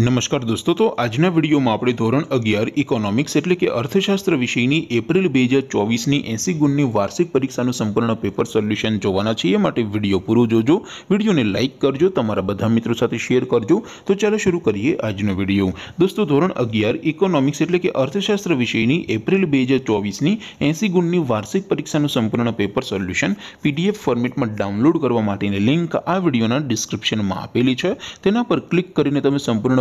નમસ્કાર દોસ્તો તો આજનો વિડિયોમાં આપણે ધોરણ 11 ઇકોનોમિક્સ એટલે કે અર્થશાસ્ત્ર વિષયની એપ્રિલ 2024 ની 80 ગુણની વાર્ષિક પરીક્ષાનું સંપૂર્ણ પેપર સોલ્યુશન જોવાનું છે એ માટે વિડિયો પૂરો જોજો વિડિયોને લાઈક કરજો તમારા બધા મિત્રો સાથે શેર કરજો તો ચાલો શરૂ કરીએ આજનો વિડિયો દોસ્તો ધોરણ 11 ઇકોનોમિક્સ એટલે કે અર્થશાસ્ત્ર વિષયની એપ્રિલ 2024 ની 80 ગુણની વાર્ષિક પરીક્ષાનું સંપૂર્ણ પેપર સોલ્યુશન પીડીએફ ફોર્મેટમાં ડાઉનલોડ કરવા માટેની લિંક આ વિડિયોના ડિસ્ક્રિપ્શનમાં આપેલી છે તેના પર ક્લિક કરીને તમે સંપૂર્ણ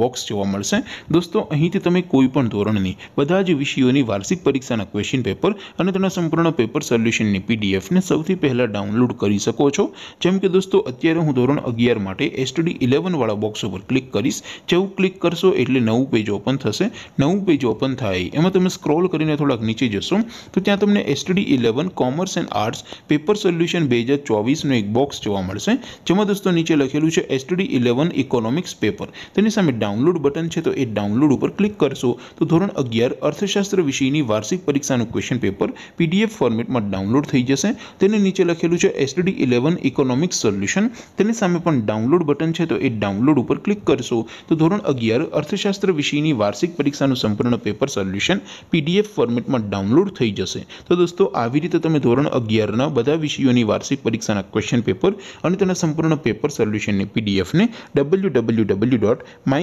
બોક્સ જોવા મળશે દોસ્તો અહીંથી તમે કોઈપણ ધોરણની બધા જ વિષયોની વાર્ષિક પરીક્ષાના ક્વેશ્ચન પેપર અને તેના સંપૂર્ણ પેપર સોલ્યુશનની પીડીએફને સૌથી પહેલાં ડાઉનલોડ કરી શકો છો જેમ કે દોસ્તો અત્યારે હું ધોરણ અગિયાર માટે એસટીડી ઇલેવનવાળા બોક્સ ઉપર ક્લિક કરીશ જેવું ક્લિક કરશો એટલે નવું પેજ ઓપન થશે નવું પેજ ઓપન થાય એમાં તમે સ્ક્રોલ કરીને થોડાક નીચે જશો તો ત્યાં તમને STD eleven commerce and arts paper solution બે હજાર ચોવીસનું એક બોક્સ જોવા મળશે જેમાં દોસ્તો નીચે લખેલું છે એસટડી ઇલેવન ઇકોનોમિક્સ પેપર તેની સામે ડાઉનલોડ બટન છે તો એ ડાઉનલોડ ઉપર ક્લિક કરશું તો ધોરણ 11 અર્થશાસ્ત્ર વિષયની વાર્ષિક પરીક્ષાનું ક્વેશ્ચન પેપર પીડીએફ ફોર્મેટમાં ડાઉનલોડ થઈ જશે તેની નીચે લખેલું છે STD 11 ઇકોનોમિક સોલ્યુશન તેની સામે આપણ ડાઉનલોડ બટન છે તો એ ડાઉનલોડ ઉપર ક્લિક કરશું તો ધોરણ 11 અર્થશાસ્ત્ર વિષયની વાર્ષિક પરીક્ષાનું સંપૂર્ણ પેપર સોલ્યુશન પીડીએફ ફોર્મેટમાં ડાઉનલોડ થઈ જશે તો દોસ્તો આવી રીતે તમે ધોરણ 11 ના બધા વિષયોની વાર્ષિક પરીક્ષાના ક્વેશ્ચન પેપર અને તેના સંપૂર્ણ પેપર સોલ્યુશન ને પીડીએફ ને www.my